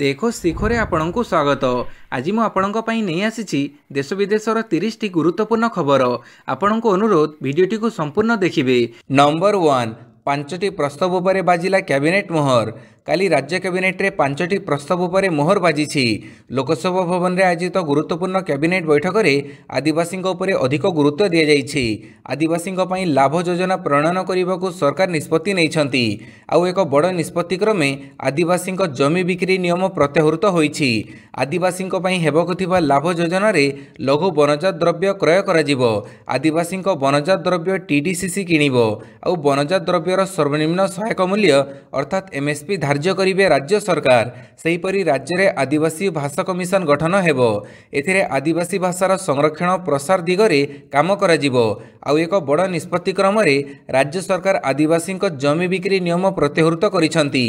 ଦେଖୋ ଶିଖରେ ଆପଣଙ୍କୁ ସ୍ୱାଗତ ଆଜି ମୁଁ ଆପଣଙ୍କ ପାଇଁ ନେଇ ଆସିଛି ଦେଶ ବିଦେଶର ତିରିଶଟି ଗୁରୁତ୍ୱପୂର୍ଣ୍ଣ ଖବର ଆପଣଙ୍କୁ ଅନୁରୋଧ ଭିଡ଼ିଓଟିକୁ ସମ୍ପୂର୍ଣ୍ଣ ଦେଖିବେ ନମ୍ବର ୱାନ୍ ପାଞ୍ଚଟି ପ୍ରସ୍ତାବ ଉପରେ ବାଜିଲା କ୍ୟାବିନେଟ୍ ମୋହର কালি রাজ্য ক্যাবিনেটে পাঁচটি প্রস্তাব উপরে মোহর বাজিছি লোকসভা ভবনে আয়োজিত গুরুত্বপূর্ণ ক্যাবিনেট বৈঠকের আদিবাসী উপরে অধিক গুরুত্ব দিয়ে যাই আদিবাসী লাভ যোজনা প্রণয়ন করা সরকার নিষ্পতি নিয়েছেন আউ এক বড় নিষ্পতি ক্রমে আদিবাসী জমি বিক্রি নিয়ম প্রত্যাহত হয়েছি আদিবাসী ହେବାକୁ লাভ ଲାଭ লঘু বনজাত দ্রব্য ক্রয় করা କରାଯିବ ଆଦିବାସୀଙ୍କ ବନଜାତ ଦ୍ରବ୍ୟ ଟିଡିସିସି କିଣିବ ଆଉ ବନଜାତ ଦ୍ରବ୍ୟର ସର୍ବନିମ୍ନ ସହାୟକ ମୂଲ୍ୟ ଅର୍ଥାତ୍ ଏମ୍ଏସ୍ପି ଧାର୍ଯ୍ୟ କାର୍ଯ୍ୟ କରିବେ ରାଜ୍ୟ ସରକାର ସେହିପରି ରାଜ୍ୟରେ ଆଦିବାସୀ ଭାଷା କମିଶନ ଗଠନ ହେବ ଏଥିରେ ଆଦିବାସୀ ଭାଷାର ସଂରକ୍ଷଣ ପ୍ରସାର ଦିଗରେ କାମ କରାଯିବ ଆଉ ଏକ ବଡ଼ ନିଷ୍ପତ୍ତି କ୍ରମରେ ରାଜ୍ୟ ସରକାର ଆଦିବାସୀଙ୍କ ଜମି ବିକ୍ରି ନିୟମ ପ୍ରତ୍ୟାହୃତ କରିଛନ୍ତି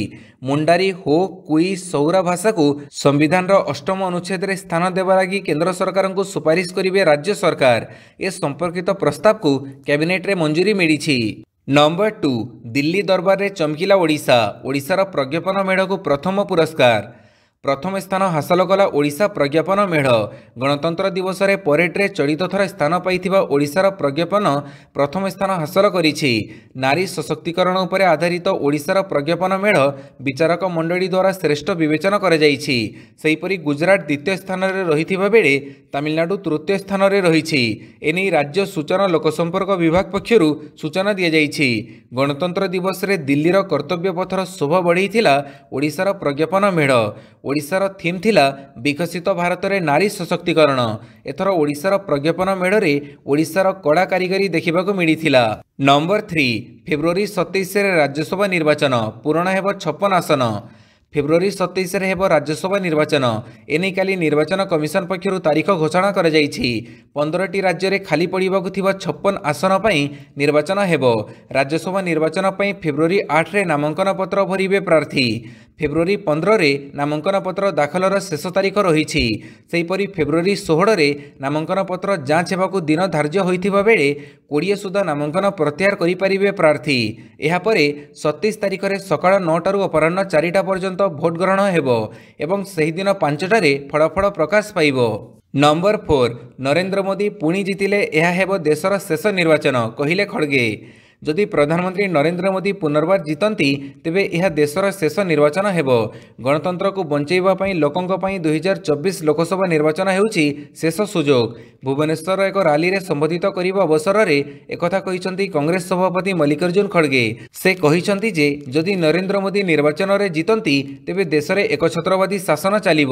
ମୁଣ୍ଡାରୀ ହୋ କୁଇ ସୌରା ଭାଷାକୁ ସମ୍ବିଧାନର ଅଷ୍ଟମ ଅନୁଚ୍ଛେଦରେ ସ୍ଥାନ ଦେବା ଲାଗି କେନ୍ଦ୍ର ସରକାରଙ୍କୁ ସୁପାରିଶ କରିବେ ରାଜ୍ୟ ସରକାର ଏ ସମ୍ପର୍କିତ ପ୍ରସ୍ତାବକୁ କ୍ୟାବିନେଟ୍ରେ ମଞ୍ଜୁରୀ ମିଳିଛି ନମ୍ବର ଟୁ ଦିଲ୍ଲୀ ଦରବାରରେ ଚମକିଲା ଓଡ଼ିଶା ଓଡ଼ିଶାର ପ୍ରଜ୍ଞାପନ ମେଢ଼କୁ ପ୍ରଥମ ପୁରସ୍କାର ପ୍ରଥମ ସ୍ଥାନ ହାସଲ କଲା ଓଡ଼ିଶା ପ୍ରଜ୍ଞାପନ ମେଢ଼ ଗଣତନ୍ତ୍ର ଦିବସରେ ପରେଡ଼ରେ ଚଳିତ ଥର ସ୍ଥାନ ପାଇଥିବା ଓଡ଼ିଶାର ପ୍ରଜ୍ଞାପନ ପ୍ରଥମ ସ୍ଥାନ ହାସଲ କରିଛି ନାରୀ ସଶକ୍ତିକରଣ ଉପରେ ଆଧାରିତ ଓଡ଼ିଶାର ପ୍ରଜ୍ଞାପନ ମେଢ଼ ବିଚାରକ ମଣ୍ଡଳୀ ଦ୍ୱାରା ଶ୍ରେଷ୍ଠ ବିବେଚନା କରାଯାଇଛି ସେହିପରି ଗୁଜରାଟ ଦ୍ୱିତୀୟ ସ୍ଥାନରେ ରହିଥିବା ବେଳେ ତାମିଲନାଡ଼ୁ ତୃତୀୟ ସ୍ଥାନରେ ରହିଛି ଏନେଇ ରାଜ୍ୟ ସୂଚନା ଲୋକସମ୍ପର୍କ ବିଭାଗ ପକ୍ଷରୁ ସୂଚନା ଦିଆଯାଇଛି ଗଣତନ୍ତ୍ର ଦିବସରେ ଦିଲ୍ଲୀର କର୍ତ୍ତବ୍ୟ ପଥର ଶୋଭା ବଢ଼ିଥିଲା ଓଡ଼ିଶାର ପ୍ରଜ୍ଞାପନ ମେଢ଼ ଓଡ଼ିଶାର ଥିମ୍ ଥିଲା ବିକଶିତ ଭାରତରେ ନାରୀ ସଶକ୍ତିକରଣ ଏଥର ଓଡ଼ିଶାର ପ୍ରଜ୍ଞାପନ ମେଢ଼ରେ ଓଡ଼ିଶାର କଡ଼ା କାରିଗରୀ ଦେଖିବାକୁ ମିଳିଥିଲା ନମ୍ବର ଥ୍ରୀ ଫେବୃଆରୀ ସତେଇଶରେ ରାଜ୍ୟସଭା ନିର୍ବାଚନ ପୂରଣ ହେବ ଛପନ ଆସନ ফেব্রুয়ারি সতেইশে ହେବ ରାଜ୍ୟସଭା ନିର୍ବାଚନ ଏନେଇ କାଲି ନିର୍ବାଚନ କମିଶନ ପକ୍ଷରୁ ତାରିଖ ଘୋଷଣା କରାଯାଇଛି ପନ୍ଦରଟି ରାଜ୍ୟରେ ଖାଲି ପଡ଼ିବାକୁ ଥିବା ଛପନ ଆସନ ପାଇଁ ନିର୍ବାଚନ ହେବ ରାଜ୍ୟସଭା ନିର୍ବାଚନ ପାଇଁ ଫେବୃଆରୀ ଆଠରେ ନାମାଙ୍କନ ପତ୍ର ଭରିବେ ପ୍ରାର୍ଥୀ ଫେବୃଆରୀ ପନ୍ଦରରେ ନାମାଙ୍କନ ପତ୍ର ଦାଖଲର ଶେଷ ତାରିଖ ରହିଛି ସେହିପରି ଫେବୃଆରୀ ଷୋହଳରେ ନାମାଙ୍କନ ପତ୍ର ଯାଞ୍ଚ ହେବାକୁ ଦିନ ଧାର୍ଯ୍ୟ ହୋଇଥିବା ବେଳେ କୋଡ଼ିଏ ସୁଦ୍ଧା ନାମାଙ୍କନ ପ୍ରତ୍ୟାହାର କରିପାରିବେ ପ୍ରାର୍ଥୀ ଏହାପରେ ସତେଇଶ ତାରିଖରେ ସକାଳ ନଅଟାରୁ ଅପରାହ୍ନ ଚାରିଟା ପର୍ଯ୍ୟନ୍ତ ଭୋଟ ଗ୍ରହଣ ହେବ ଏବଂ ସେହିଦିନ ପାଞ୍ଚଟାରେ ଫଳାଫଳ ପ୍ରକାଶ ପାଇବ ନମ୍ବର ଫୋର୍ ନରେନ୍ଦ୍ର ମୋଦି ପୁଣି ଜିତିଲେ ଏହା ହେବ ଦେଶର ଶେଷ ନିର୍ବାଚନ କହିଲେ ଖଡ଼ଗେ ଯଦି ପ୍ରଧାନମନ୍ତ୍ରୀ ନରେନ୍ଦ୍ର ମୋଦି ପୁନର୍ବାର ଜିତନ୍ତି ତେବେ ଏହା ଦେଶର ଶେଷ ନିର୍ବାଚନ ହେବ ଗଣତନ୍ତ୍ରକୁ ବଞ୍ଚାଇବା ପାଇଁ ଲୋକଙ୍କ ପାଇଁ ଦୁଇହଜାର ଚବିଶ ଲୋକସଭା ନିର୍ବାଚନ ହେଉଛି ଶେଷ ସୁଯୋଗ ଭୁବନେଶ୍ୱର ଏକ ରାଲିରେ ସମ୍ବୋଧିତ କରିବା ଅବସରରେ ଏକଥା କହିଛନ୍ତି କଂଗ୍ରେସ ସଭାପତି ମଲ୍ଲିକାର୍ଜୁନ ଖଡ଼ଗେ ସେ କହିଛନ୍ତି ଯେ ଯଦି ନରେନ୍ଦ୍ର ମୋଦି ନିର୍ବାଚନରେ ଜିତନ୍ତି ତେବେ ଦେଶରେ ଏକଛତ୍ରବାଦୀ ଶାସନ ଚାଲିବ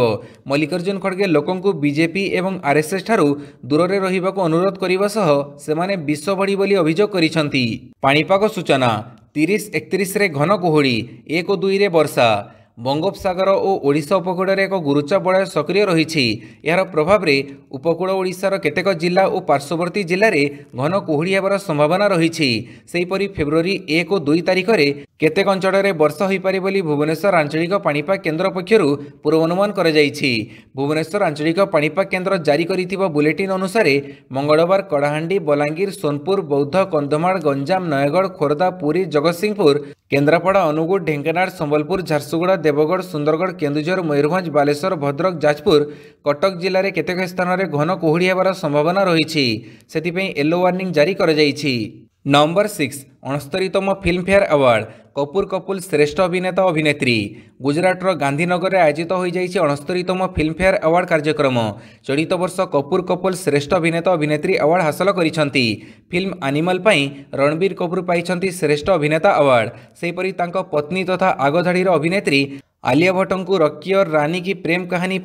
ମଲ୍ଲିକାର୍ଜୁନ ଖଡ଼ଗେ ଲୋକଙ୍କୁ ବିଜେପି ଏବଂ ଆର୍ଏସ୍ଏସ୍ ଠାରୁ ଦୂରରେ ରହିବାକୁ ଅନୁରୋଧ କରିବା ସହ ସେମାନେ ବିଷ ଭଳି ବୋଲି ଅଭିଯୋଗ କରିଛନ୍ତି पापाग सूचना तीस एकतीस घन कु एक दुई रे वर्षा ବଙ୍ଗୋପସାଗର ଓ ଓଡ଼ିଶା ଉପକୂଳରେ ଏକ ଗୁରୁତ୍ୱବଳୟ ସକ୍ରିୟ ରହିଛି ଏହାର ପ୍ରଭାବରେ ଉପକୂଳ ଓଡ଼ିଶାର କେତେକ ଜିଲ୍ଲା ଓ ପାର୍ଶ୍ୱବର୍ତ୍ତୀ ଜିଲ୍ଲାରେ ଘନ କୁହୁଡ଼ି ହେବାର ସମ୍ଭାବନା ରହିଛି ସେହିପରି ଫେବୃଆରୀ ଏକ ଓ ଦୁଇ ତାରିଖରେ କେତେକ ଅଞ୍ଚଳରେ ବର୍ଷା ହୋଇପାରେ ବୋଲି ଭୁବନେଶ୍ୱର ଆଞ୍ଚଳିକ ପାଣିପାଗ କେନ୍ଦ୍ର ପକ୍ଷରୁ ପୂର୍ବାନୁମାନ କରାଯାଇଛି ଭୁବନେଶ୍ୱର ଆଞ୍ଚଳିକ ପାଣିପାଗ କେନ୍ଦ୍ର ଜାରି କରିଥିବା ବୁଲେଟିନ୍ ଅନୁସାରେ ମଙ୍ଗଳବାର କଳାହାଣ୍ଡି ବଲାଙ୍ଗୀର ସୋନପୁର ବୌଦ୍ଧ କନ୍ଧମାଳ ଗଞ୍ଜାମ ନୟାଗଡ଼ ଖୋର୍ଦ୍ଧା ପୁରୀ ଜଗତସିଂହପୁର କେନ୍ଦ୍ରାପଡ଼ା ଅନୁଗୁଳ ଢେଙ୍କାନାଳ ସମ୍ବଲପୁର ଝାରସୁଗୁଡ଼ା ଦେବଗଡ଼ ସୁନ୍ଦରଗଡ଼ କେନ୍ଦୁଝର ମୟୂରଭଞ୍ଜ ବାଲେଶ୍ୱର ଭଦ୍ରକ ଯାଜପୁର କଟକ ଜିଲ୍ଲାରେ କେତେକ ସ୍ଥାନରେ ଘନ କୁହୁଡ଼ି ହେବାର ସମ୍ଭାବନା ରହିଛି ସେଥିପାଇଁ ୟେଲୋ ୱାର୍ଣ୍ଣିଂ ଜାରି କରାଯାଇଛି નંબર સિક્સ અણસ્તરીતમ ફિલ્મફેર એવાર્ડ કપૂર કપૂલ શ્રેષ્ઠ અભિનેતા અભિનેત્રી ગુજરાતર ગાંધીનગરે આયોજિત ହୋଇଯାଇଛି ଅଣସ୍ତରୀତମ ଫିଲ୍ମଫେୟାର ଆୱାର୍ଡ଼ କାର୍ଯ୍ୟକ୍ରମ ଚଳିତ ବର୍ଷ କପୁର କପୁଲ ଶ୍ରେଷ୍ଠ ଅଭିନେତା ଅଭିନେତ୍ରୀ ଆୱାର୍ଡ଼ ହାସଲ କରିଛନ୍ତି ଫିଲ୍ମ ଆନିମଲ୍ ପାଇଁ ରଣବୀର କପୁର ପାଇଛନ୍ତି ଶ୍ରେଷ୍ଠ ଅଭିନେତା ଆୱାର୍ଡ଼ ସେହିପରି ତାଙ୍କ ପତ୍ନୀ ତଥା ଆଗଧାଡ଼ିର ଅଭିନେତ୍ରୀ आलिया भट्ट को रकी और रानी की प्रेम कहानी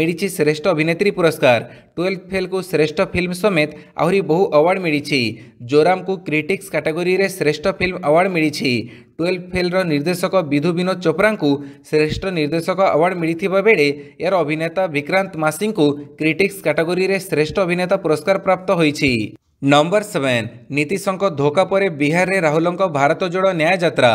मिली श्रेष्ठ अभिनेत्री पुरस्कार ट्वेल्थ फेल को श्रेष्ठ फिल्म समेत आहरी बहु अवार्ड मिली जोराम को क्रिटिक्स कैटेगोरी रे श्रेष्ठ फिल्म अवार्ड मिली ट्वेल्थ फेल निर्देशक विधु विनोद चोप्रा को श्रेष्ठ निर्देशक अवार्ड मिलता बेले यार अभिनेता विक्रांत मासी को क्रिटिक्स काटेगोरी रे श्रेष्ठ अभिनेता पुरस्कार प्राप्त हो नंबर सेवेन नीतीशों धोखा पर बिहार में राहुलों भारत जोड़ न्याय यात्रा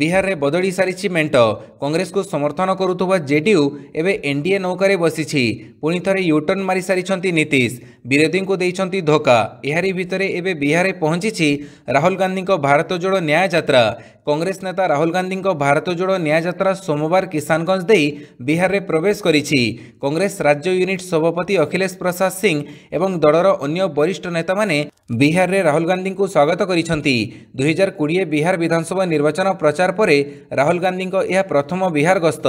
ବିହାରରେ ବଦଳି ସାରିଛି ମେଣ୍ଟ କଂଗ୍ରେସକୁ ସମର୍ଥନ କରୁଥିବା ଜେଡିୟୁ ଏବେ ଏନ୍ଡିଏ ନୌକାରେ ବସିଛି ପୁଣି ଥରେ ୟୁଟର୍ନ ମାରି ସାରିଛନ୍ତି ନୀତିଶ ବିରୋଧୀଙ୍କୁ ଦେଇଛନ୍ତି ଧୋକା ଏହାରି ଭିତରେ ଏବେ ବିହାରରେ ପହଞ୍ଚିଛି ରାହୁଲ ଗାନ୍ଧୀଙ୍କ ଭାରତ ଯୋଡ଼ ନ୍ୟାୟଯାତ୍ରା କଂଗ୍ରେସ ନେତା ରାହୁଲ ଗାନ୍ଧୀଙ୍କ ଭାରତ ଯୋଡ଼ ନ୍ୟାୟଯାତ୍ରା ସୋମବାର କିଶାନଗଞ୍ଜ ଦେଇ ବିହାରରେ ପ୍ରବେଶ କରିଛି କଂଗ୍ରେସ ରାଜ୍ୟ ୟୁନିଟ୍ ସଭାପତି ଅଖିଲେଶ ପ୍ରସାଦ ସିଂ ଏବଂ ଦଳର ଅନ୍ୟ ବରିଷ୍ଠ ନେତାମାନେ ବିହାରରେ ରାହୁଲ ଗାନ୍ଧୀଙ୍କୁ ସ୍ୱାଗତ କରିଛନ୍ତି ଦୁଇହଜାର କୋଡ଼ିଏ ବିହାର ବିଧାନସଭା ନିର୍ବାଚନ ପ୍ରଚାର ପ୍ରଚାର ପରେ ରାହୁଲ ଗାନ୍ଧୀଙ୍କ ଏହା ପ୍ରଥମ ବିହାର ଗସ୍ତ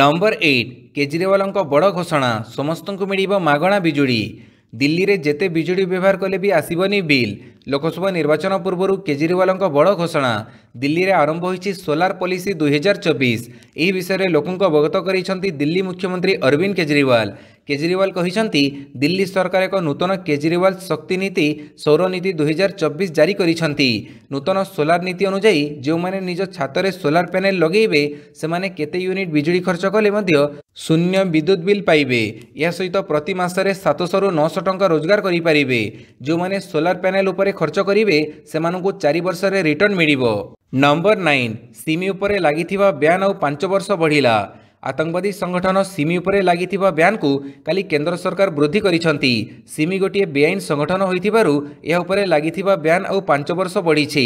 ନମ୍ବର ଏଇଟ୍ କେଜରିୱାଲଙ୍କ ବଡ଼ ଘୋଷଣା ସମସ୍ତଙ୍କୁ ମିଳିବ ମାଗଣା ବିଜୁଳି ଦିଲ୍ଲୀରେ ଯେତେ ବିଜୁଳି ବ୍ୟବହାର କଲେ ବି ଆସିବନି ବିଲ୍ ଲୋକସଭା ନିର୍ବାଚନ ପୂର୍ବରୁ କେଜରିୱାଲଙ୍କ ବଡ଼ ଘୋଷଣା ଦିଲ୍ଲୀରେ ଆରମ୍ଭ ହୋଇଛି ସୋଲାର ପଲିସି ଦୁଇହଜାର ଚବିଶ ଏହି ବିଷୟରେ ଲୋକଙ୍କୁ ଅବଗତ କରାଇଛନ୍ତି ଦିଲ୍ଲୀ ମୁଖ୍ୟମନ୍ତ୍ରୀ ଅରବିନ୍ଦ କେଜରିୱାଲ କେଜରିୱାଲ କହିଛନ୍ତି ଦିଲ୍ଲୀ ସରକାର ଏକ ନୂତନ କେଜରିୱାଲ ଶକ୍ତି ନୀତି ସୌର ନୀତି ଦୁଇହଜାର ଚବିଶ ଜାରି କରିଛନ୍ତି ନୂତନ ସୋଲାର ନୀତି ଅନୁଯାୟୀ ଯେଉଁମାନେ ନିଜ ଛାତରେ ସୋଲାର ପ୍ୟାନେଲ ଲଗାଇବେ ସେମାନେ କେତେ ୟୁନିଟ୍ ବିଜୁଳି ଖର୍ଚ୍ଚ କଲେ ମଧ୍ୟ ଶୂନ୍ୟ ବିଦ୍ୟୁତ ବିଲ୍ ପାଇବେ ଏହା ସହିତ ପ୍ରତି ମାସରେ ସାତଶହରୁ ନଅଶହ ଟଙ୍କା ରୋଜଗାର କରିପାରିବେ ଯେଉଁମାନେ ସୋଲାର ପ୍ୟାନେଲ ଉପରେ ଖର୍ଚ୍ଚ କରିବେ ସେମାନଙ୍କୁ ଚାରି ବର୍ଷରେ ରିଟର୍ଣ୍ଣ ମିଳିବ ନମ୍ବର ନାଇନ୍ ସିମି ଉପରେ ଲାଗିଥିବା ବ୍ୟାନ୍ ଆଉ ପାଞ୍ଚ ବର୍ଷ ବଢ଼ିଲା ଆତଙ୍କବାଦୀ ସଂଗଠନ ସିମି ଉପରେ ଲାଗିଥିବା ବ୍ୟାନ୍କୁ କାଲି କେନ୍ଦ୍ର ସରକାର ବୃଦ୍ଧି କରିଛନ୍ତି ସିମି ଗୋଟିଏ ବେଆଇନ ସଂଗଠନ ହୋଇଥିବାରୁ ଏହା ଉପରେ ଲାଗିଥିବା ବ୍ୟାନ୍ ଆଉ ପାଞ୍ଚ ବର୍ଷ ବଢ଼ିଛି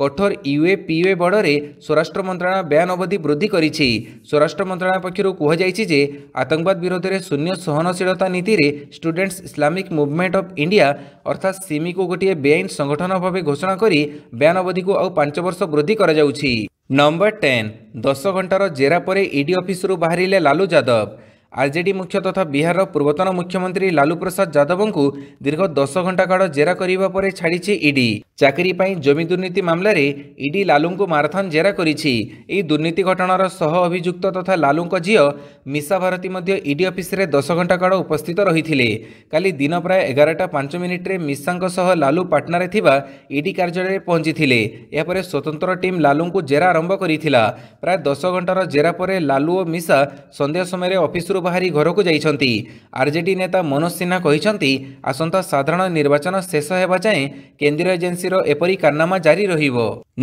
କଠୋର ୟୁଏ ପିୟୁଏ ବଡ଼ରେ ସ୍ୱରାଷ୍ଟ୍ର ମନ୍ତ୍ରଣାଳୟ ବ୍ୟାନ୍ ଅବଧି ବୃଦ୍ଧି କରିଛି ସ୍ୱରାଷ୍ଟ୍ର ମନ୍ତ୍ରଣାଳୟ ପକ୍ଷରୁ କୁହାଯାଇଛି ଯେ ଆତଙ୍କବାଦ ବିରୋଧରେ ଶୂନ୍ୟ ସହନଶୀଳତା ନୀତିରେ students Islamic movement of India ଅର୍ଥାତ୍ ସିମିକୁ ଗୋଟିଏ ବେଆଇନ ସଂଗଠନ ଭାବେ ଘୋଷଣା କରି ବ୍ୟାନ୍ ଅବଧିକୁ ଆଉ ପାଞ୍ଚ ବର୍ଷ ବୃଦ୍ଧି କରାଯାଉଛି ନମ୍ବର ଟେନ୍ ଦଶ ଘଣ୍ଟାର ଜେରା ପରେ ଇଡି ଅଫିସରୁ ବାହାରିଲେ ଲାଲୁ ଯାଦବ ଆର୍ଜେଡି ମୁଖ୍ୟ ତଥା ବିହାରର ପୂର୍ବତନ ମୁଖ୍ୟମନ୍ତ୍ରୀ ଲାଲୁ ପ୍ରସାଦ ଯାଦବଙ୍କୁ ଦୀର୍ଘ ଦଶ ଘଣ୍ଟା କାଳ ଜେରା କରିବା ପରେ ଛାଡ଼ିଛି ଇଡି ଚାକିରି ପାଇଁ ଜମି ଦୁର୍ନୀତି ମାମଲାରେ ଇଡି ଲାଲୁଙ୍କୁ ମାରାଥନ୍ ଜେରା କରିଛି ଏହି ଦୁର୍ନୀତି ଘଟଣାର ସହ ଅଭିଯୁକ୍ତ ତଥା ଲାଲୁଙ୍କ ଝିଅ ମିଶା ଭାରତୀ ମଧ୍ୟ ଇଡି ଅଫିସରେ ଦଶ ଘଣ୍ଟା କାଳ ଉପସ୍ଥିତ ରହିଥିଲେ କାଲି ଦିନ ପ୍ରାୟ ଏଗାରଟା ପାଞ୍ଚ ମିନିଟ୍ରେ ମିଶାଙ୍କ ସହ ଲାଲୁ ପାଟନାରେ ଥିବା ଇଡି କାର୍ଯ୍ୟାଳୟରେ ପହଞ୍ଚିଥିଲେ ଏହାପରେ ସ୍ୱତନ୍ତ୍ର ଟିମ୍ ଲାଲୁଙ୍କୁ ଜେରା ଆରମ୍ଭ କରିଥିଲା ପ୍ରାୟ ଦଶ ଘଣ୍ଟାର ଜେରା ପରେ ଲାଲୁ ଓ ମିଶା ସନ୍ଧ୍ୟା ସମୟରେ ଅଫିସରୁ ଘରୁ ବାହାରି ଘରକୁ ଯାଇଛନ୍ତି ଆର୍ଜେଡି ନେତା ମନୋଜ ସିହ୍ନା କହିଛନ୍ତି ଆସନ୍ତା ସାଧାରଣ ନିର୍ବାଚନ ଶେଷ ହେବା ଯାଏଁ କେନ୍ଦ୍ରୀୟ ଏଜେନ୍ସିର ଏପରି କାରନାମା ଜାରି ରହିବ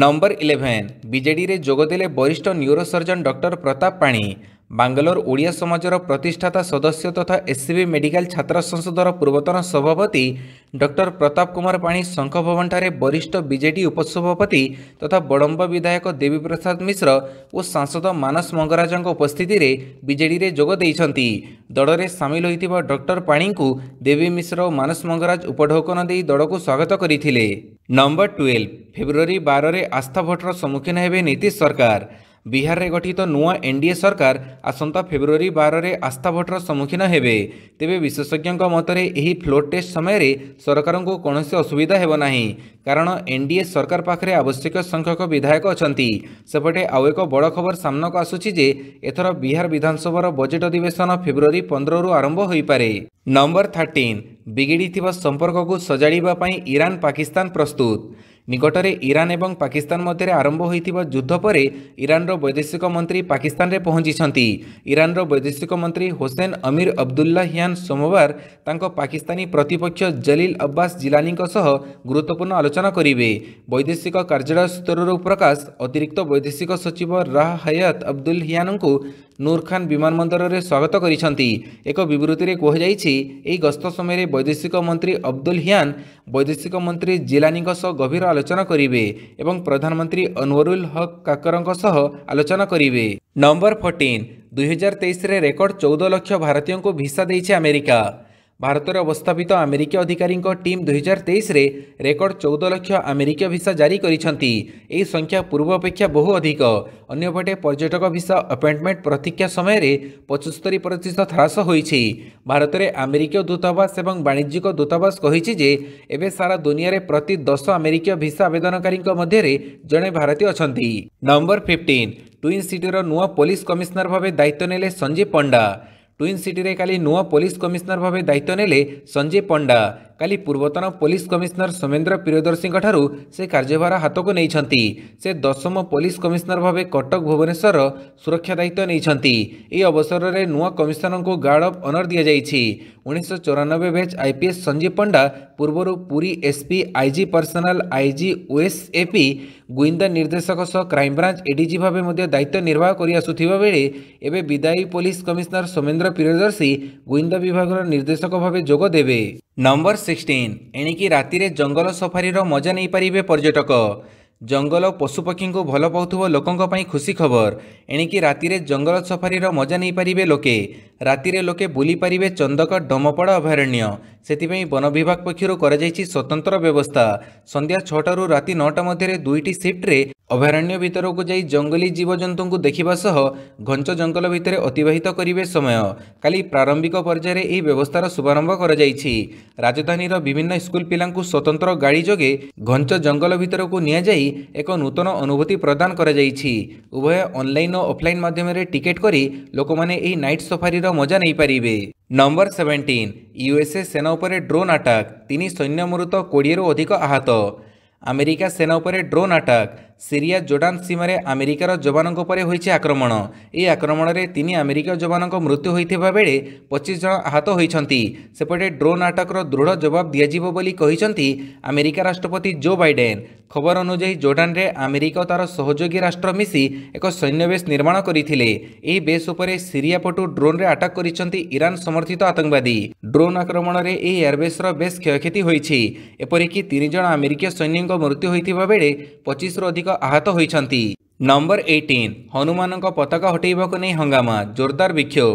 ନମ୍ବର ଇଲେଭେନ୍ ବିଜେଡିରେ ଯୋଗଦେଲେ ବରିଷ୍ଠ ନ୍ୟୁରୋସର୍ଜନ ଡକ୍ଟର ପ୍ରତାପ ପାଣି ବାଙ୍ଗାଲୋର ଓଡ଼ିଆ ସମାଜର ପ୍ରତିଷ୍ଠାତା ସଦସ୍ୟ ତଥା ଏସ୍ସିବି ମେଡିକାଲ ଛାତ୍ର ସଂସଦର ପୂର୍ବତନ ସଭାପତି ଡକ୍ଟର ପ୍ରତାପ କୁମାର ପାଣି ଶଙ୍ଖଭବନଠାରେ ବରିଷ୍ଠ ବିଜେଡି ଉପସଭାପତି ତଥା ବଡ଼ମ୍ବ ବିଧାୟକ ଦେବୀପ୍ରସାଦ ମିଶ୍ର ଓ ସାଂସଦ ମାନସ ମଙ୍ଗରାଜଙ୍କ ଉପସ୍ଥିତିରେ ବିଜେଡିରେ ଯୋଗ ଦେଇଛନ୍ତି ଦଳରେ ସାମିଲ ହୋଇଥିବା ଡକ୍ଟର ପାଣିଙ୍କୁ ଦେବୀ ମିଶ୍ର ଓ ମାନସ ମଙ୍ଗରାଜ ଉପଢୌକନ ଦେଇ ଦଳକୁ ସ୍ୱାଗତ କରିଥିଲେ ନମ୍ବର ଟୁଏଲ୍ଭ ଫେବୃଆରୀ ବାରରେ ଆସ୍ଥା ଭୋଟର ସମ୍ମୁଖୀନ ହେବେ ନୀତିଶ ସରକାର ବିହାରରେ ଗଠିତ ନୂଆ ଏନ୍ଡିଏ ସରକାର ଆସନ୍ତା ଫେବୃଆରୀ ବାରରେ ଆସ୍ଥା ଭୋଟ୍ର ସମ୍ମୁଖୀନ ହେବେ ତେବେ ବିଶେଷଜ୍ଞଙ୍କ ମତରେ ଏହି ଫ୍ଲୋର୍ ଟେଷ୍ଟ ସମୟରେ ସରକାରଙ୍କୁ କୌଣସି ଅସୁବିଧା ହେବ ନାହିଁ କାରଣ ଏନ୍ଡିଏ ସରକାର ପାଖରେ ଆବଶ୍ୟକ ସଂଖ୍ୟକ ବିଧାୟକ ଅଛନ୍ତି ସେପଟେ ଆଉ ଏକ ବଡ଼ ଖବର ସାମ୍ନାକୁ ଆସୁଛି ଯେ ଏଥର ବିହାର ବିଧାନସଭାର ବଜେଟ୍ ଅଧିବେଶନ ଫେବୃଆରୀ ପନ୍ଦରରୁ ଆରମ୍ଭ ହୋଇପାରେ ନମ୍ବର ଥାର୍ଟିନ୍ ବିଗିଡ଼ିଥିବା ସମ୍ପର୍କକୁ ସଜାଡ଼ିବା ପାଇଁ ଇରାନ୍ ପାକିସ୍ତାନ ପ୍ରସ୍ତୁତ নিকটরে ইরান এবং পাকিস্তান মধ্যে আরম্ভ হয়েছিল যুদ্ধ পরে ইরানর বৈদেশিক মন্ত্রী পাকিস্তানে পৌঁছিছেন ইরানর বৈদেশিক মন্ত্রী হোসেন অমির অবদুল্লা হিয়ান সোমবার তাঁর পাকিস্তানি প্রতিপক্ষ জলিল আব্বাস জিলানী গুরুত্বপূর্ণ আলোচনা করবে বৈদেশিক কার্যালয় স্তরর প্রকাশ অতিরিক্ত বৈদেশিক সচিব রাহ হয়াত অবদুল হিয়ানু ନୁର ଖାନ ବିମାନବନ୍ଦରରେ ସ୍ୱାଗତ କରିଛନ୍ତି ଏକ ବିବୃତ୍ତିରେ କୁହାଯାଇଛି ଏହି ଗସ୍ତ ସମୟରେ ବୈଦେଶିକ ମନ୍ତ୍ରୀ ଅବଦୁଲ ହିଆନ ବୈଦେଶିକ ମନ୍ତ୍ରୀ ଜିଲାନୀଙ୍କ ସହ ଗଭୀର ଆଲୋଚନା କରିବେ ଏବଂ ପ୍ରଧାନମନ୍ତ୍ରୀ ଅନୱରୁଲ ହକ୍ କାକରଙ୍କ ସହ ଆଲୋଚନା କରିବେ ନମ୍ବର ଫର୍ଟିନ୍ ଦୁଇହଜାର ତେଇଶରେ ରେକର୍ଡ ଚଉଦ ଲକ୍ଷ ଭାରତୀୟଙ୍କୁ ଭିସା ଦେଇଛି ଆମେରିକା ଭାରତରେ ଅବସ୍ଥାପିତ ଆମେରିକୀୟ ଅଧିକାରୀଙ୍କ ଟିମ୍ ଦୁଇହଜାର ତେଇଶରେ ରେକର୍ଡ ଚଉଦ ଲକ୍ଷ ଆମେରିକୀୟ ଭିସା ଜାରି କରିଛନ୍ତି ଏହି ସଂଖ୍ୟା ପୂର୍ବ ଅପେକ୍ଷା ବହୁ ଅଧିକ ଅନ୍ୟପଟେ ପର୍ଯ୍ୟଟକ ଭିସା ଆପଏଣ୍ଟମେଣ୍ଟ ପ୍ରତୀକ୍ଷା ସମୟରେ ପଞ୍ଚସ୍ତରୀ ପ୍ରତିଶତ ହ୍ରାସ ହୋଇଛି ଭାରତରେ ଆମେରିକୀୟ ଦୂତାବାସ ଏବଂ ବାଣିଜ୍ୟିକ ଦୂତାବାସ କହିଛି ଯେ ଏବେ ସାରା ଦୁନିଆରେ ପ୍ରତି ଦଶ ଆମେରିକୀୟ ଭିସା ଆବେଦନକାରୀଙ୍କ ମଧ୍ୟରେ ଜଣେ ଭାରତୀୟ ଅଛନ୍ତି ନମ୍ବର ଫିଫ୍ଟିନ୍ ଟୁଇନ୍ ସିଟିର ନୂଆ ପୋଲିସ କମିଶନର ଭାବେ ଦାୟିତ୍ୱ ନେଲେ ସଞ୍ଜୀବ ପଣ୍ଡା টুইন সিটিরে কালি নূয় পুলিশ কমিশনর ভাবে দায়িত্ব নেলে সঞ্জীব পণ্ডা କାଲି ପୂର୍ବତନ ପୋଲିସ କମିଶନର ସୋମେନ୍ଦ୍ର ପ୍ରିୟଦର୍ଶୀଙ୍କଠାରୁ ସେ କାର୍ଯ୍ୟଭାର ହାତକୁ ନେଇଛନ୍ତି ସେ ଦଶମ ପୋଲିସ କମିଶନର ଭାବେ କଟକ ଭୁବନେଶ୍ୱର ସୁରକ୍ଷା ଦାୟିତ୍ୱ ନେଇଛନ୍ତି ଏହି ଅବସରରେ ନୂଆ କମିଶନରଙ୍କୁ ଗାର୍ଡ଼ ଅଫ୍ ଅନର୍ ଦିଆଯାଇଛି ଉଣେଇଶହ ଚଉରାନବେ ବ୍ୟାଚ୍ ଆଇପିଏସ୍ ସଞ୍ଜୀବ ପଣ୍ଡା ପୂର୍ବରୁ Puri SP IG personal IG OSAP ଗୁଇନ୍ଦା ନିର୍ଦ୍ଦେଶକ ସହ କ୍ରାଇମବ୍ରାଞ୍ଚ ଏଡିଜି ଭାବେ ମଧ୍ୟ ଦାୟିତ୍ୱ ନିର୍ବାହ କରିଆସୁଥିବା ବେଳେ ଏବେ ବିଦାୟୀ ପୋଲିସ କମିଶନର ସୋମେନ୍ଦ୍ର ପ୍ରିୟଦର୍ଶୀ ଗୁଇନ୍ଦା ବିଭାଗର ନିର୍ଦ୍ଦେଶକ ଭାବେ ଯୋଗ ଦେବେ ନମ୍ବର ସିକ୍ସଟିନ୍ ଏଣିକି ରାତିରେ ଜଙ୍ଗଲ ସଫାରିର ମଜା ନେଇପାରିବେ ପର୍ଯ୍ୟଟକ ଜଙ୍ଗଲ ପଶୁପକ୍ଷୀଙ୍କୁ ଭଲ ପାଉଥିବା ଲୋକଙ୍କ ପାଇଁ ଖୁସି ଖବର ଏଣିକି ରାତିରେ ଜଙ୍ଗଲ ସଫାରିର ମଜା ନେଇପାରିବେ ଲୋକେ ରାତିରେ ଲୋକେ ବୁଲିପାରିବେ ଚନ୍ଦକ ଡମପଡ଼ା ଅଭୟାରଣ୍ୟ ସେଥିପାଇଁ ବନ ବିଭାଗ ପକ୍ଷରୁ କରାଯାଇଛି ସ୍ୱତନ୍ତ୍ର ବ୍ୟବସ୍ଥା ସନ୍ଧ୍ୟା ଛଅଟାରୁ ରାତି ନଅଟା ମଧ୍ୟରେ ଦୁଇଟି ସିଫ୍ଟରେ ଅଭୟାରଣ୍ୟ ଭିତରକୁ ଯାଇ ଜଙ୍ଗଲୀ ଜୀବଜନ୍ତୁଙ୍କୁ ଦେଖିବା ସହ ଘଞ୍ଚ ଜଙ୍ଗଲ ଭିତରେ ଅତିବାହିତ କରିବେ ସମୟ କାଲି ପ୍ରାରମ୍ଭିକ ପର୍ଯ୍ୟାୟରେ ଏହି ବ୍ୟବସ୍ଥାର ଶୁଭାରମ୍ଭ କରାଯାଇଛି ରାଜଧାନୀର ବିଭିନ୍ନ ସ୍କୁଲ ପିଲାଙ୍କୁ ସ୍ୱତନ୍ତ୍ର ଗାଡ଼ି ଯୋଗେ ଘଞ୍ଚ ଜଙ୍ଗଲ ଭିତରକୁ ନିଆଯାଇ ଏକ ନୂତନ ଅନୁଭୂତି ପ୍ରଦାନ କରାଯାଇଛି ଉଭୟ ଅନଲାଇନ୍ ଓ ଅଫ୍ଲାଇନ୍ ମାଧ୍ୟମରେ ଟିକେଟ୍ କରି ଲୋକମାନେ ଏହି ନାଇଟ୍ ସଫାରିର ମଜା ନେଇପାରିବେ ନମ୍ବର ସେଭେଣ୍ଟିନ୍ ୟୁଏସ୍ଏ ସେନା ଉପରେ ଡ୍ରୋନ୍ ଆଟାକ୍ ତିନି ସୈନ୍ୟ ମୃତ କୋଡ଼ିଏରୁ ଅଧିକ ଆହତ ଆମେରିକା ସେନା ଉପରେ ଡ୍ରୋନ୍ ଆଟାକ୍ ସିରିଆ ଜୋର୍ଡାନ୍ ସୀମାରେ ଆମେରିକାର ଯବାନଙ୍କ ଉପରେ ହୋଇଛି ଆକ୍ରମଣ ଏହି ଆକ୍ରମଣରେ ତିନି ଆମେରିକୀୟ ଯବାନଙ୍କ ମୃତ୍ୟୁ ହୋଇଥିବା ବେଳେ ପଚିଶ ଜଣ ଆହତ ହୋଇଛନ୍ତି ସେପଟେ ଡ୍ରୋନ୍ ଆଟାକର ଦୃଢ଼ ଜବାବ ଦିଆଯିବ ବୋଲି କହିଛନ୍ତି ଆମେରିକା ରାଷ୍ଟ୍ରପତି ଜୋ ବାଇଡେନ୍ ଖବର ଅନୁଯାୟୀ ଜୋର୍ଡାନ୍ରେ ଆମେରିକା ଓ ତା'ର ସହଯୋଗୀ ରାଷ୍ଟ୍ର ମିଶି ଏକ ସୈନ୍ୟବେଶ ନିର୍ମାଣ କରିଥିଲେ ଏହି ବେସ୍ ଉପରେ ସିରିଆ ପଟୁ ଡ୍ରୋନ୍ରେ ଆଟାକ୍ କରିଛନ୍ତି ଇରାନ୍ ସମର୍ଥିତ ଆତଙ୍କବାଦୀ ଡ୍ରୋନ୍ ଆକ୍ରମଣରେ ଏହି ଏୟାରବେସ୍ର ବେଶ୍ କ୍ଷୟକ୍ଷତି ହୋଇଛି ଏପରିକି ତିନି ଜଣ ଆମେରିକୀୟ ସୈନ୍ୟଙ୍କ ମୃତ୍ୟୁ ହୋଇଥିବା ବେଳେ ପଚିଶରୁ ଅଧିକ ଅଧିକ ଆହତ ହୋଇଛନ୍ତି ନମ୍ବର ଏଇଟିନ୍ ହନୁମାନଙ୍କ ପତାକା ହଟାଇବାକୁ ନେଇ ହଙ୍ଗାମା ଜୋରଦାର ବିକ୍ଷୋଭ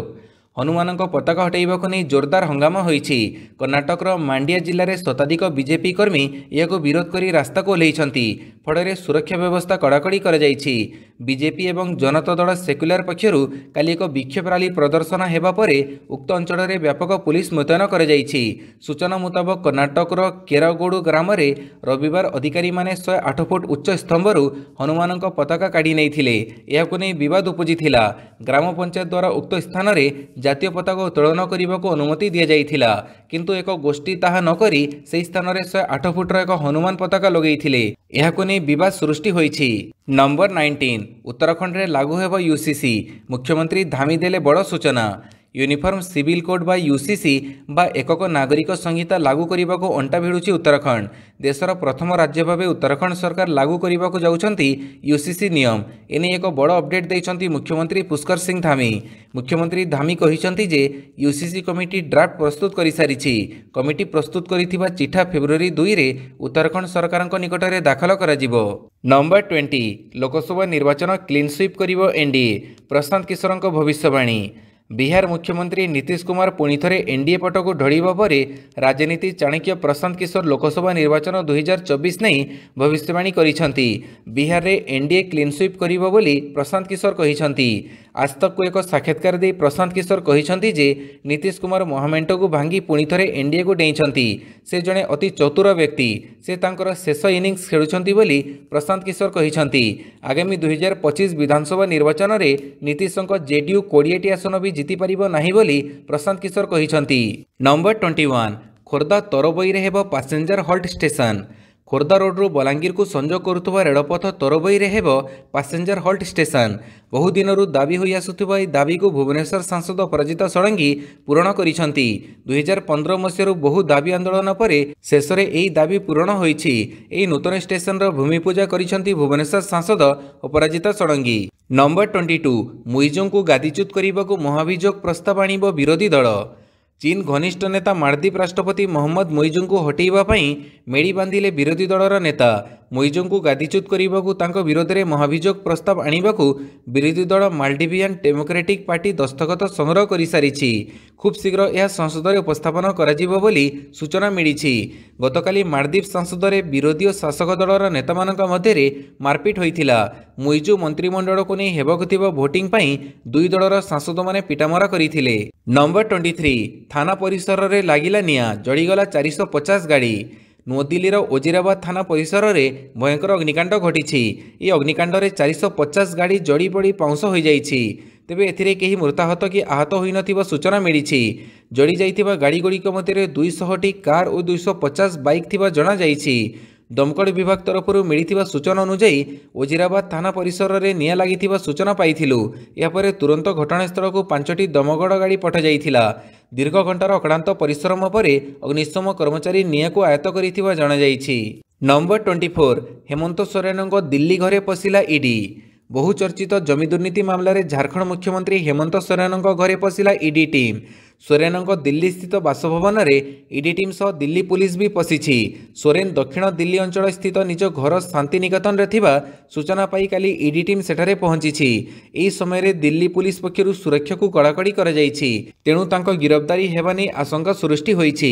ହନୁମାନଙ୍କ ପତାକା ହଟେଇବାକୁ ନେଇ ଜୋରଦାର ହଙ୍ଗାମା ହୋଇଛି କର୍ଣ୍ଣାଟକର ମାଣ୍ଡିଆ ଜିଲ୍ଲାରେ ଶତାଧିକ ବିଜେପି କର୍ମୀ ଏହାକୁ ବିରୋଧ କରି ରାସ୍ତାକୁ ଓହ୍ଲାଇଛନ୍ତି ଫଳରେ ସୁରକ୍ଷା ବ୍ୟବସ୍ଥା କଡ଼ାକଡ଼ି କରାଯାଇଛି ବିଜେପି ଏବଂ ଜନତା ଦଳ ସେକୁଲାର ପକ୍ଷରୁ କାଲି ଏକ ବିକ୍ଷୋଭ ରାଲି ପ୍ରଦର୍ଶନ ହେବା ପରେ ଉକ୍ତ ଅଞ୍ଚଳରେ ବ୍ୟାପକ ପୁଲିସ୍ ମୁତୟନ କରାଯାଇଛି ସୂଚନା ମୁତାବକ କର୍ଣ୍ଣାଟକର କେରଗୋଡ଼ୁ ଗ୍ରାମରେ ରବିବାର ଅଧିକାରୀମାନେ ଶହେ ଆଠ ଫୁଟ ଉଚ୍ଚ ସ୍ତମ୍ଭରୁ ହନୁମାନଙ୍କ ପତାକା କାଢ଼ି ନେଇଥିଲେ ଏହାକୁ ନେଇ ବିବାଦ ଉପୁଜିଥିଲା ଗ୍ରାମ ପଞ୍ଚାୟତ ଦ୍ୱାରା ଉକ୍ତ ସ୍ଥାନରେ ଜାତୀୟ ପତାକା ଉତ୍ତୋଳନ କରିବାକୁ ଅନୁମତି ଦିଆଯାଇଥିଲା କିନ୍ତୁ ଏକ ଗୋଷ୍ଠୀ ତାହା ନକରି ସେହି ସ୍ଥାନରେ ଶହେ ଆଠ ଫୁଟର ଏକ ହନୁମାନ ପତାକା ଲଗେଇଥିଲେ ଏହାକୁ ନେଇ ବିବାଦ ସୃଷ୍ଟି ହୋଇଛି ନମ୍ବର ନାଇଣ୍ଟିନ୍ ଉତ୍ତରାଖଣ୍ଡରେ ଲାଗୁ ହେବ ୟୁସିସି ମୁଖ୍ୟମନ୍ତ୍ରୀ ଧାମି ଦେଲେ ବଡ଼ ସୂଚନା ୟୁନିଫର୍ମ ସିଭିଲ କୋଡ୍ ବା ୟୁସିସି ବା ଏକକ ନାଗରିକ ସଂହିତା ଲାଗୁ କରିବାକୁ ଅଣ୍ଟା ଭିଡ଼ୁଛି ଉତ୍ତରାଖଣ୍ଡ ଦେଶର ପ୍ରଥମ ରାଜ୍ୟ ଭାବେ ଉତ୍ତରାଖଣ୍ଡ ସରକାର ଲାଗୁ କରିବାକୁ ଯାଉଛନ୍ତି ୟୁସିସି ନିୟମ ଏନେଇ ଏକ ବଡ଼ ଅପଡେଟ୍ ଦେଇଛନ୍ତି ମୁଖ୍ୟମନ୍ତ୍ରୀ ପୁଷ୍କର ସିଂ ଧାମୀ ମୁଖ୍ୟମନ୍ତ୍ରୀ ଧାମୀ କହିଛନ୍ତି ଯେ ୟୁସିସି କମିଟି ଡ୍ରାଫ୍ଟ ପ୍ରସ୍ତୁତ କରିସାରିଛି କମିଟି ପ୍ରସ୍ତୁତ କରିଥିବା ଚିଠା ଫେବୃଆରୀ ଦୁଇରେ ଉତ୍ତରାଖଣ୍ଡ ସରକାରଙ୍କ ନିକଟରେ ଦାଖଲ କରାଯିବ ନମ୍ବର ଟ୍ୱେଣ୍ଟି ଲୋକସଭା ନିର୍ବାଚନ କ୍ଲିନ୍ ସୁଇପ୍ କରିବ ଏନ୍ଡିଏ ପ୍ରଶାନ୍ତ କିଶୋରଙ୍କ ଭବିଷ୍ୟବାଣୀ ବିହାର ମୁଖ୍ୟମନ୍ତ୍ରୀ ନୀତିଶ କୁମାର ପୁଣିଥରେ ଏନ୍ଡିଏ ପଟକୁ ଢଳିବା ପରେ ରାଜନୀତି ଚାଣକ୍ୟ ପ୍ରଶାନ୍ତ କିଶୋର ଲୋକସଭା ନିର୍ବାଚନ ଦୁଇହଜାର ଚବିଶ ନେଇ ଭବିଷ୍ୟବାଣୀ କରିଛନ୍ତି ବିହାରରେ ଏନ୍ଡିଏ କ୍ଲିନ୍ ସୁଇପ୍ କରିବ ବୋଲି ପ୍ରଶାନ୍ତ କିଶୋର କହିଛନ୍ତି ଆଜତକ୍କୁ ଏକ ସାକ୍ଷାତକାର ଦେଇ ପ୍ରଶାନ୍ତ କିଶୋର କହିଛନ୍ତି ଯେ ନୀତିଶ କୁମାର ମହାମେଣ୍ଟକୁ ଭାଙ୍ଗି ପୁଣି ଥରେ ଏନ୍ଡିଏକୁ ଡେଇଁଛନ୍ତି ସେ ଜଣେ ଅତି ଚତୁର ବ୍ୟକ୍ତି ସେ ତାଙ୍କର ଶେଷ ଇନିଂସ୍ ଖେଳୁଛନ୍ତି ବୋଲି ପ୍ରଶାନ୍ତ କିଶୋର କହିଛନ୍ତି ଆଗାମୀ ଦୁଇହଜାର ପଚିଶ ବିଧାନସଭା ନିର୍ବାଚନରେ ନୀତିଶଙ୍କ ଜେଡିୟୁ କୋଡ଼ିଏଟି ଆସନ ବି ଜିତିପାରିବ ନାହିଁ ବୋଲି ପ୍ରଶାନ୍ତ କିଶୋର କହିଛନ୍ତି ନମ୍ବର ଟ୍ୱେଣ୍ଟି ୱାନ୍ ଖୋର୍ଦ୍ଧା ତରବୋଇରେ ହେବ ପାସେଞ୍ଜର ହଲ୍ଟ ଷ୍ଟେସନ୍ ଖୋର୍ଦ୍ଧା ରୋଡ଼ରୁ ବଲାଙ୍ଗୀରକୁ ସଂଯୋଗ କରୁଥିବା ରେଳପଥ ତରବୋଇରେ ହେବ ପାସେଞ୍ଜର ହଲ୍ଟ ଷ୍ଟେସନ ବହୁଦିନରୁ ଦାବି ହୋଇ ଆସୁଥିବା ଏହି ଦାବିକୁ ଭୁବନେଶ୍ୱର ସାଂସଦ ପରାଜିତ ଷଡ଼ଙ୍ଗୀ ପୂରଣ କରିଛନ୍ତି ଦୁଇହଜାର ପନ୍ଦର ମସିହାରୁ ବହୁ ଦାବି ଆନ୍ଦୋଳନ ପରେ ଶେଷରେ ଏହି ଦାବି ପୂରଣ ହୋଇଛି ଏହି ନୂତନ ଷ୍ଟେସନର ଭୂମିପୂଜା କରିଛନ୍ତି ଭୁବନେଶ୍ୱର ସାଂସଦ Aparajita Sarangi number twenty two ମୁଇଜୋଙ୍କୁ ଗାଦିଚ୍ୟୁତ କରିବାକୁ ମହାଭିଯୋଗ ପ୍ରସ୍ତାବ ଆଣିବ ବିରୋଧୀ ଦଳ चीन घनिष्ठ नेता मालदीप राष्ट्रपति महम्मद मरिजु हटैवा मेडि बान्धिले विरोधी दल नेता ମୁଇଜୁଙ୍କୁ ଗାଦିଚ୍ୟୁତ କରିବାକୁ ତାଙ୍କ ବିରୋଧରେ ମହାଭିଯୋଗ ପ୍ରସ୍ତାବ ଆଣିବାକୁ ବିରୋଧୀ ଦଳ ମାଲଡିଭିଆନ୍ ଡେମୋକ୍ରାଟିକ୍ ପାର୍ଟି ଦସ୍ତଖତ ସଂଗ୍ରହ କରିସାରିଛି ଖୁବ୍ ଶୀଘ୍ର ଏହା ସଂସଦରେ ଉପସ୍ଥାପନ କରାଯିବ ବୋଲି ସୂଚନା ମିଳିଛି ଗତକାଲି ମାଳଦ୍ୱୀପ ସଂସଦରେ ବିରୋଧୀ ଓ ଶାସକ ଦଳର ନେତାମାନଙ୍କ ମଧ୍ୟରେ ମାରପିଟ୍ ହୋଇଥିଲା ମୁଇଜୁ ମନ୍ତ୍ରିମଣ୍ଡଳକୁ ନେଇ ହେବାକୁ ଥିବା ଭୋଟିଂ ପାଇଁ ଦୁଇ ଦଳର ସାଂସଦମାନେ ପିଟାମରା କରିଥିଲେ ନମ୍ବର ଟ୍ୱେଣ୍ଟି ଥ୍ରୀ ଥାନା ପରିସରରେ ଲାଗିଲା ନିଆଁ ଜଳିଗଲା ଚାରିଶହ ପଚାଶ ଗାଡ଼ି ନୂଆଦିଲ୍ଲୀର ଓଜିରାବାଦ ଥାନା ପରିସରରେ ଭୟଙ୍କର ଅଗ୍ନିକାଣ୍ଡ ଘଟିଛି ଏହି ଅଗ୍ନିକାଣ୍ଡରେ ଚାରିଶହ ପଚାଶ ଗାଡ଼ି ଜଡ଼ି ପଡ଼ି ପାଉଁଶ ହୋଇଯାଇଛି ତେବେ ଏଥିରେ କେହି ମୃତାହତ କି ଆହତ ହୋଇନଥିବା ସୂଚନା ମିଳିଛି ଜଳିଯାଇଥିବା ଗାଡ଼ିଗୁଡ଼ିକ ମଧ୍ୟରେ ଦୁଇଶହଟି କାର୍ ଓ ଦୁଇଶହ ପଚାଶ ବାଇକ୍ ଥିବା ଜଣାଯାଇଛି ଦମକଳ ବିଭାଗ ତରଫରୁ ମିଳିଥିବା ସୂଚନା ଅନୁଯାୟୀ ଓଜିରାବାଦ ଥାନା ପରିସରରେ ନିଆଁ ଲାଗିଥିବା ସୂଚନା ପାଇଥିଲୁ ଏହାପରେ ତୁରନ୍ତ ଘଟଣାସ୍ଥଳକୁ ପାଞ୍ଚଟି ଦମଗଡ଼ ଗାଡ଼ି ପଠାଯାଇଥିଲା ଦୀର୍ଘ ଘଣ୍ଟାର ଅକ୍ଳାନ୍ତ ପରିଶ୍ରମ ପରେ ଅଗ୍ନିଶମ କର୍ମଚାରୀ ନିଆଁକୁ ଆୟତ୍ତ କରିଥିବା ଜଣାଯାଇଛି ନମ୍ବର ଟ୍ୱେଣ୍ଟି ଫୋର୍ ହେମନ୍ତ ସୋରେନଙ୍କ ଦିଲ୍ଲୀ ଘରେ ପଶିଲା ଇଡି ବହୁଚର୍ଚ୍ଚିତ ଜମି ଦୁର୍ନୀତି ମାମଲାରେ ଝାଡ଼ଖଣ୍ଡ ମୁଖ୍ୟମନ୍ତ୍ରୀ ହେମନ୍ତ ସୋରେନଙ୍କ ଘରେ ପଶିଲା ଇଡି ଟିମ୍ ସୋରେନଙ୍କ ଦିଲ୍ଲୀସ୍ଥିତ ବାସଭବନରେ ଇଡି ଟିମ୍ ସହ ଦିଲ୍ଲୀ ପୁଲିସ୍ ବି ପଶିଛି ସୋରେନ ଦକ୍ଷିଣ ଦିଲ୍ଲୀ ଅଞ୍ଚଳ ସ୍ଥିତ ନିଜ ଘର ଶାନ୍ତିନିକେତନରେ ଥିବା ସୂଚନା ପାଇ କାଲି ଇଡି ଟିମ୍ ସେଠାରେ ପହଞ୍ଚିଛି ଏହି ସମୟରେ ଦିଲ୍ଲୀ ପୁଲିସ୍ ପକ୍ଷରୁ ସୁରକ୍ଷାକୁ କଡ଼ାକଡ଼ି କରାଯାଇଛି ତେଣୁ ତାଙ୍କ ଗିରଫଦାରୀ ହେବା ନେଇ ଆଶଙ୍କା ସୃଷ୍ଟି ହୋଇଛି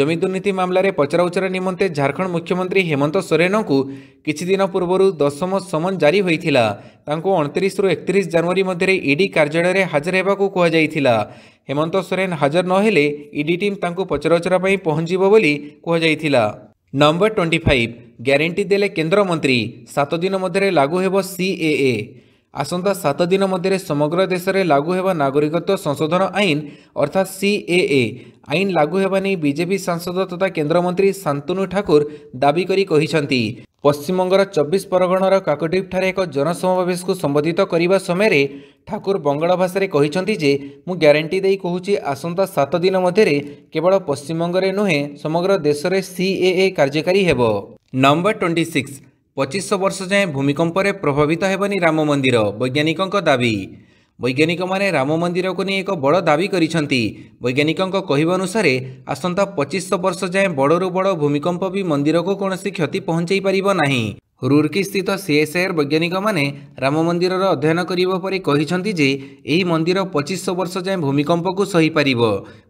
ଜମି ଦୁର୍ନୀତି ମାମଲାରେ ପଚରାଉଚରା ନିମନ୍ତେ ଝାଡ଼ଖଣ୍ଡ ମୁଖ୍ୟମନ୍ତ୍ରୀ ହେମନ୍ତ ସୋରେନଙ୍କୁ କିଛିଦିନ ପୂର୍ବରୁ ଦଶମ ସମନ ଜାରି ହୋଇଥିଲା ତାଙ୍କୁ ଅଣତିରିଶରୁ ଏକତିରିଶ ଜାନୁଆରୀ ମଧ୍ୟରେ ଇଡି କାର୍ଯ୍ୟାଳୟରେ ହାଜର ହେବାକୁ କୁହାଯାଇଥିଲା ହେମନ୍ତ ସୋରେନ ହାଜର ନହେଲେ ଇଡି ଟିମ୍ ତାଙ୍କୁ ପଚରାଉଚରା ପାଇଁ ପହଞ୍ଚିବ ବୋଲି କୁହାଯାଇଥିଲା ନମ୍ବର ଟ୍ୱେଣ୍ଟି ଫାଇଭ୍ ଗ୍ୟାରେଣ୍ଟି ଦେଲେ କେନ୍ଦ୍ରମନ୍ତ୍ରୀ ସାତ ଦିନ ମଧ୍ୟରେ ଲାଗୁ ହେବ ସିଏଏ ଆସନ୍ତା ସାତ ଦିନ ମଧ୍ୟରେ ସମଗ୍ର ଦେଶରେ ଲାଗୁ ହେବା ନାଗରିକତ୍ୱ ସଂଶୋଧନ ଆଇନ ଅର୍ଥାତ୍ ଏ ଆଇନ ଲାଗୁ ହେବା ନେଇ ବିଜେପି ସାଂସଦ ତଥା କେନ୍ଦ୍ରମନ୍ତ୍ରୀ ଶାନ୍ତନୁ ଠାକୁର ଦାବି କରି କହିଛନ୍ତି ପଶ୍ଚିମବଙ୍ଗର ଚବିଶ ପରଗଣାର କାକଟିପ୍ଠାରେ ଏକ ଜନସମାବେଶକୁ ସମ୍ବୋଧିତ କରିବା ସମୟରେ ଠାକୁର ବଙ୍ଗଳା ଭାଷାରେ କହିଛନ୍ତି ଯେ ମୁଁ ଗ୍ୟାରେଣ୍ଟି ଦେଇ କହୁଛି ଆସନ୍ତା ସାତ ଦିନ ମଧ୍ୟରେ କେବଳ ପଶ୍ଚିମବଙ୍ଗରେ ନୁହେଁ ସମଗ୍ର ଦେଶରେ ଏ କାର୍ଯ୍ୟକାରୀ ହେବ ନମ୍ବର ଟ୍ୱେଣ୍ଟି ସିକ୍ସ ପଚିଶଶହ ବର୍ଷ ଯାଏଁ ଭୂମିକମ୍ପରେ ପ୍ରଭାବିତ ହେବନି ରାମ ମନ୍ଦିର ବୈଜ୍ଞାନିକଙ୍କ ଦାବି ବୈଜ୍ଞାନିକମାନେ ରାମ ମନ୍ଦିରକୁ ନେଇ ଏକ ବଡ଼ ଦାବି କରିଛନ୍ତି ବୈଜ୍ଞାନିକଙ୍କ କହିବା ଅନୁସାରେ ଆସନ୍ତା ପଚିଶଶହ ବର୍ଷ ଯାଏଁ ବଡ଼ରୁ ବଡ଼ ଭୂମିକମ୍ପ ବି ମନ୍ଦିରକୁ କୌଣସି କ୍ଷତି ପହଞ୍ଚାଇ ପାରିବ ନାହିଁ ରୁର୍କିସ୍ଥିତ ସିଏସ୍ଆଇଆର୍ ବୈଜ୍ଞାନିକମାନେ ରାମ ମନ୍ଦିରର ଅଧ୍ୟୟନ କରିବା ପରେ କହିଛନ୍ତି ଯେ ଏହି ମନ୍ଦିର ପଚିଶଶହ ବର୍ଷ ଯାଏଁ ଭୂମିକମ୍ପକୁ ସହିପାରିବ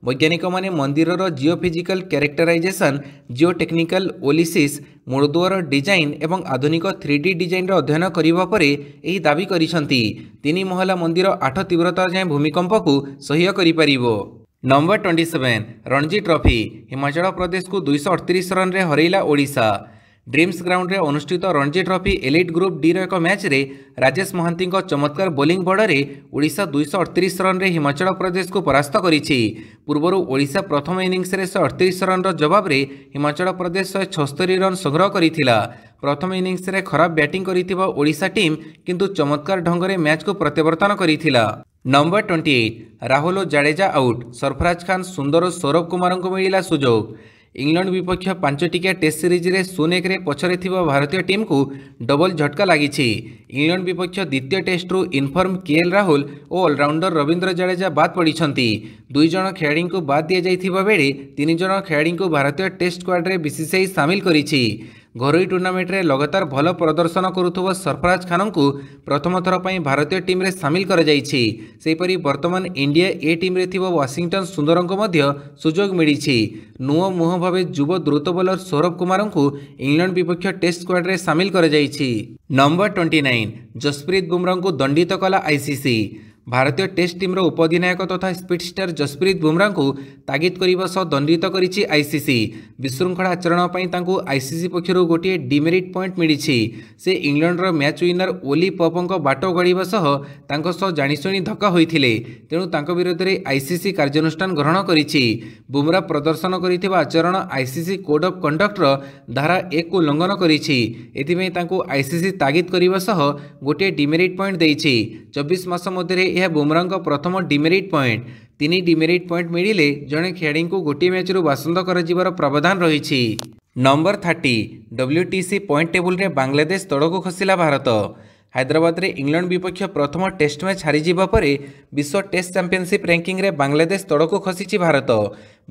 ବୈଜ୍ଞାନିକମାନେ ମନ୍ଦିରର ଜିଓଫିଜିକାଲ୍ କ୍ୟାରେକ୍ଟରାଇଜେସନ୍ ଜିଓଟେକ୍ନିକାଲ୍ ଓଲିସିସ୍ ମୂଳଦୁଆର ଡିଜାଇନ୍ ଏବଂ ଆଧୁନିକ ଥ୍ରୀ ଡି ଡିଜାଇନ୍ର ଅଧ୍ୟୟନ କରିବା ପରେ ଏହି ଦାବି କରିଛନ୍ତି ତିନି ମହଲା ମନ୍ଦିର ଆଠ ତୀବ୍ରତା ଯାଏଁ ଭୂମିକମ୍ପକୁ ସହ୍ୟ କରିପାରିବ number twenty seven Ranji trophy Himachal ପ୍ରଦେଶକୁ ଦୁଇଶହ ଅଠତିରିଶ ରନ୍ରେ ହରେଇଲା ଓଡ଼ିଶା ড্রিমস গ্রাউন্ডে অনুষ্ঠিত রঞ্জি ট্রফি এলিট গ্রুপ ডির এক ম্যাচে রাজেশ মহান্তি চমৎকার বোলিং বড়রে ওড়শা দুইশ অড়তিশ রন্রে হিমাচল প্রদেশক পরাস্ত করেছে পূর্বর ওড়শা প্রথম ইনিংসে শহে অড়তিশ রন্র জবাবে হিমাচল প্রদেশ শহে ছস্তরি রন সংগ্রহ করেছিল প্রথম ইনিংসে খারাপ ব্যাটিং করে ওড়শা টিম কিন্তু চমৎকার ঢঙ্গে ম্যাচক প্রত্যবর্তন করেছিল number twenty eight Rahul Jadeja out Sarfaraz Khan Sundar Saurabh Kumar মিলা সুযোগ ଇଂଲଣ୍ଡ ବିପକ୍ଷ ପାଞ୍ଚଟିକିଆ ଟେଷ୍ଟ ସିରିଜ୍ରେ ଶୂନ ଏକରେ ପଛରେ ଥିବା ଭାରତୀୟ ଟିମ୍କୁ ଡବଲ ଝଟକା ଲାଗିଛି ଇଂଲଣ୍ଡ ବିପକ୍ଷ ଦ୍ୱିତୀୟ ଟେଷ୍ଟରୁ ଇନଫର୍ମ କେଏଲ୍ ରାହୁଲ ଓ ଅଲରାଉଣ୍ଡର ରବୀନ୍ଦ୍ର ଜାଡେଜା ବାଦ୍ ପଡ଼ିଛନ୍ତି ଦୁଇ ଜଣ ଖେଳାଳିଙ୍କୁ ବାଦ୍ ଦିଆଯାଇଥିବା ବେଳେ ତିନି ଜଣ ଖେଳାଳିଙ୍କୁ ଭାରତୀୟ ଟେଷ୍ଟ ସ୍କ୍ୱାଡ୍ରେ ବିସିସିଆଇ ସାମିଲ କରିଛି ଘରୋଇ ଟୁର୍ଣ୍ଣାମେଣ୍ଟରେ ଲଗାତାର ଭଲ ପ୍ରଦର୍ଶନ କରୁଥିବା ସରଫରାଜ ଖାନଙ୍କୁ ପ୍ରଥମ ଥର ପାଇଁ ଭାରତୀୟ ଟିମ୍ରେ ସାମିଲ କରାଯାଇଛି ସେହିପରି ବର୍ତ୍ତମାନ ଇଣ୍ଡିଆ ଏ ଟିମ୍ରେ ଥିବା ୱାଶିଂଟନ ସୁନ୍ଦରଙ୍କୁ ମଧ୍ୟ ସୁଯୋଗ ମିଳିଛି ନୂଆ ମୁହଁ ଭାବେ ଯୁବ ଦ୍ରୁତ ବୋଲର ସୌରଭ କୁମାରଙ୍କୁ ଇଂଲଣ୍ଡ ବିପକ୍ଷ ଟେଷ୍ଟ ସ୍କ୍ୱାଡ୍ରେ ସାମିଲ କରାଯାଇଛି ନମ୍ବର ଟ୍ୱେଣ୍ଟି ନାଇନ୍ ଜସପ୍ରୀତ ବୁମ୍ରାଙ୍କୁ ଦଣ୍ଡିତ କଲା ଆଇସିସି ଭାରତୀୟ ଟେଷ୍ଟ ଟିମ୍ର ଉପଧିନାୟକ ତଥା ସ୍ପିଡ୍ଷ୍ଟାର ଜସପ୍ରୀତ ବୁମ୍ରାଙ୍କୁ ତାଗିଦ କରିବା ସହ ଦଣ୍ଡିତ କରିଛି ଆଇସିସି ବିଶୃଙ୍ଖଳା ଆଚରଣ ପାଇଁ ତାଙ୍କୁ ଆଇସିସି ପକ୍ଷରୁ ଗୋଟିଏ ଡିମେରିଟ୍ ପଏଣ୍ଟ ମିଳିଛି ସେ ଇଂଲଣ୍ଡର ମ୍ୟାଚ୍ ୱିନର ଓଲି ପପ୍ଙ୍କ ବାଟ ଗଢ଼ିବା ସହ ତାଙ୍କ ସହ ଜାଣିଶୁଣି ଧକ୍କା ହୋଇଥିଲେ ତେଣୁ ତାଙ୍କ ବିରୋଧରେ ଆଇସିସି କାର୍ଯ୍ୟାନୁଷ୍ଠାନ ଗ୍ରହଣ କରିଛି ବୁମ୍ରା ପ୍ରଦର୍ଶନ କରିଥିବା ଆଚରଣ ଆଇସିସି କୋଡ୍ ଅଫ୍ କଣ୍ଡକ୍ଟର ଧାରା ଏକକୁ ଉଲ୍ଲଙ୍ଘନ କରିଛି ଏଥିପାଇଁ ତାଙ୍କୁ ଆଇସିସି ତାଗିଦ କରିବା ସହ ଗୋଟିଏ ଡିମେରିଟ୍ ପଏଣ୍ଟ ଦେଇଛି ଚବିଶ ମାସ ମଧ୍ୟରେ ଏହା ବୁମରାଙ୍କ ପ୍ରଥମ ଡିମେରିଟ୍ ପଏଣ୍ଟ ତିନି ଡିମେରିଟ୍ ପଏଣ୍ଟ ମିଳିଲେ ଜଣେ ଖେଳାଳିଙ୍କୁ ଗୋଟିଏ ମ୍ୟାଚ୍ରୁ ବାସନ୍ଦ କରାଯିବାର ପ୍ରାବଧାନ ରହିଛି ନମ୍ବର ଥାର୍ଟି ଡବ୍ଲ୍ୟୁଟିସି ପଏଣ୍ଟ ଟେବୁଲରେ ବାଂଲାଦେଶ ତଳକୁ ଖସିଲା ଭାରତ ହାଇଦ୍ରାବାଦରେ ଇଂଲଣ୍ଡ ବିପକ୍ଷ ପ୍ରଥମ ଟେଷ୍ଟ ମ୍ୟାଚ୍ ହାରିଯିବା ପରେ ବିଶ୍ୱ ଟେଷ୍ଟ ଚାମ୍ପିଅନସିପ୍ ର୍ୟାଙ୍କିଂରେ ବାଂଲାଦେଶ ତଳକୁ ଖସିଛି ଭାରତ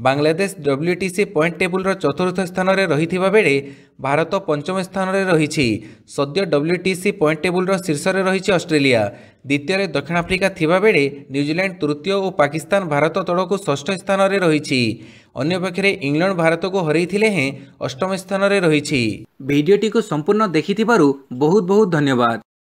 ବାଂଲାଦେଶ ଡବ୍ଲ୍ୟୁଟିସି ପଏଣ୍ଟ ଟେବୁଲର ଚତୁର୍ଥ ସ୍ଥାନରେ ରହିଥିବା ବେଳେ ଭାରତ ପଞ୍ଚମ ସ୍ଥାନରେ ରହିଛି ସଦ୍ୟ ଡବ୍ଲ୍ୟୁଟିସି ପଏଣ୍ଟ ଟେବୁଲର ଶୀର୍ଷରେ ରହିଛି ଅଷ୍ଟ୍ରେଲିଆ ଦ୍ୱିତୀୟରେ ଦକ୍ଷିଣ ଆଫ୍ରିକା ଥିବାବେଳେ ନ୍ୟୁଜିଲାଣ୍ଡ ତୃତୀୟ ଓ ପାକିସ୍ତାନ ଭାରତ ତଳକୁ ଷଷ୍ଠ ସ୍ଥାନରେ ରହିଛି ଅନ୍ୟପକ୍ଷରେ ଇଂଲଣ୍ଡ ଭାରତକୁ ହରାଇଥିଲେ ହେଁ ଅଷ୍ଟମ ସ୍ଥାନରେ ରହିଛି ଭିଡ଼ିଓଟିକୁ ସମ୍ପୂର୍ଣ୍ଣ ଦେଖିଥିବାରୁ ବହୁତ ବହୁତ ଧନ୍ୟବାଦ